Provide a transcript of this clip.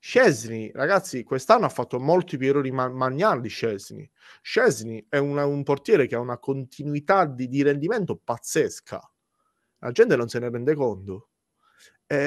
Scesni, ragazzi, quest'anno ha fatto molti più errori ma- magnali Scesni. Scesni è una, un portiere che ha una continuità di, di rendimento pazzesca. La gente non se ne rende conto. Eh,